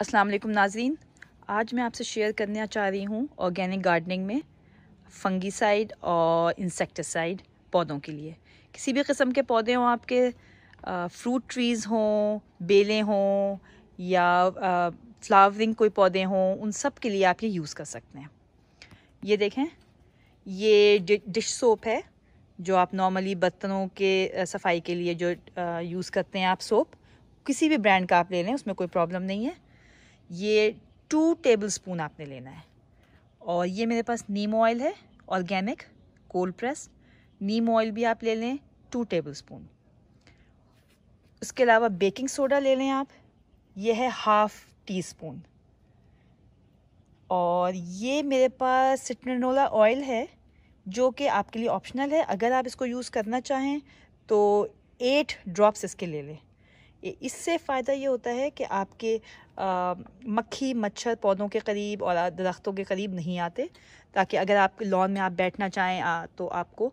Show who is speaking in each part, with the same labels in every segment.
Speaker 1: अस्सलाम वालेकुम नाजरीन आज मैं आपसे शेयर करना चाह रही हूँ ऑर्गेनिक गार्डनिंग में फंगीसाइड और इंसेक्टिसाइड पौधों के लिए किसी भी किस्म के पौधे हों आपके फ्रूट ट्रीज़ हों बेलें हों या फ्लावरिंग कोई पौधे हों उन सब के लिए आप ये यूज़ कर सकते हैं ये देखें ये डिश सोप है जो आप नॉर्मली बर्तनों के सफाई के लिए जो यूज़ करते हैं आप सोप किसी भी ब्रांड का आप ले लें उसमें कोई प्रॉब्लम नहीं है ये टू टेबल स्पून आपने लेना है और ये मेरे पास नीम ऑयल है organic cold press neem oil भी आप ले लें टू टेबल स्पून उसके अलावा बेकिंग सोडा ले लें आप ये है हाफ टी स्पून और ये मेरे पास सिटनोला ऑयल है जो कि आपके लिए ऑप्शनल है अगर आप इसको यूज़ करना चाहें तो एट ड्रॉप्स इसके ले लें इससे फ़ायदा ये होता है कि आपके मक्खी मच्छर पौधों के करीब और दरख्तों के करीब नहीं आते ताकि अगर आप लॉन में आप बैठना चाहें तो आपको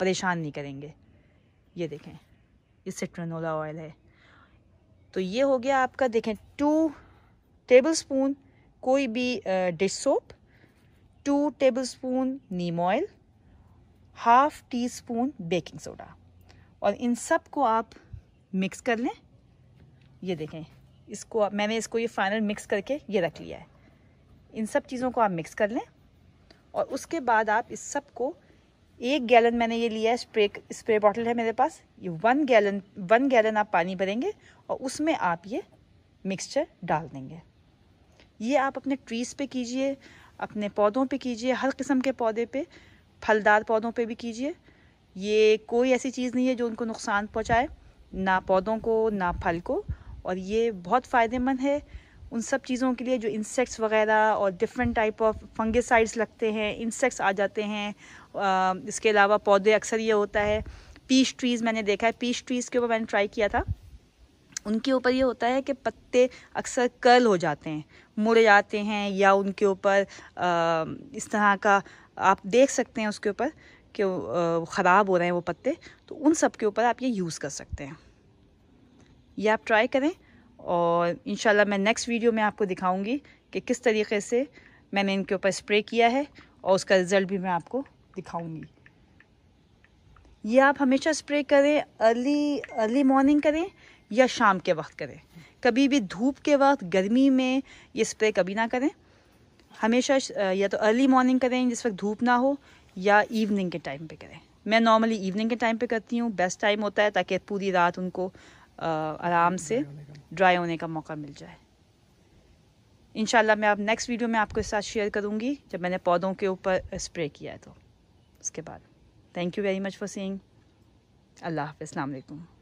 Speaker 1: परेशान नहीं करेंगे ये देखें ये सिट्रनोला ऑयल है तो ये हो गया आपका देखें टू टेबल स्पून कोई भी dish soap two tablespoon neem oil half teaspoon baking soda और इन सब को आप मिक्स कर लें ये देखें इसको मैंने इसको ये फाइनल मिक्स करके ये रख लिया है इन सब चीज़ों को आप मिक्स कर लें और उसके बाद आप इस सब को एक गैलन मैंने ये लिया है स्प्रे स्प्रे बॉटल है मेरे पास ये वन गैलन वन गैलन आप पानी भरेंगे और उसमें आप ये मिक्सचर डाल देंगे ये आप अपने ट्रीज़ पे कीजिए अपने पौधों पे कीजिए हर किस्म के पौधे पे फलदार पौधों पे भी कीजिए ये कोई ऐसी चीज़ नहीं है जो उनको नुकसान पहुँचाए ना पौधों को ना फल को और ये बहुत फ़ायदेमंद है उन सब चीज़ों के लिए जो इंसेक्ट्स वगैरह और डिफरेंट टाइप ऑफ फंगेसाइड्स लगते हैं इंसेक्ट्स आ जाते हैं आ, इसके अलावा पौधे अक्सर ये होता है पीच ट्रीज़ मैंने देखा है पीच ट्रीज़ के ऊपर मैंने ट्राई किया था उनके ऊपर ये होता है कि पत्ते अक्सर कर्ल हो जाते हैं मुड़ जाते हैं या उनके ऊपर इस तरह का आप देख सकते हैं उसके ऊपर कि ख़राब हो रहे हैं वो पत्ते तो उन सब के ऊपर आप ये यूज़ कर सकते हैं ये आप ट्राई करें और इन मैं नेक्स्ट वीडियो में आपको दिखाऊंगी कि किस तरीके से मैंने इनके ऊपर स्प्रे किया है और उसका रिज़ल्ट भी मैं आपको दिखाऊंगी ये आप हमेशा स्प्रे करें अर्ली अर्ली मॉर्निंग करें या शाम के वक्त करें कभी भी धूप के वक्त गर्मी में ये स्प्रे कभी ना करें हमेशा या तो अर्ली मॉर्निंग करें जिस वक्त धूप ना हो या इवनिंग के टाइम पे करें मैं नॉर्मली इवनिंग के टाइम पे करती हूँ बेस्ट टाइम होता है ताकि पूरी रात उनको आराम से ड्राई होने का मौका मिल जाए इन मैं अब नेक्स्ट वीडियो में आपको साथ शेयर करूँगी जब मैंने पौधों के ऊपर स्प्रे किया है तो उसके बाद thank you very much for seeing अल्लाह हाफ़ अलकुम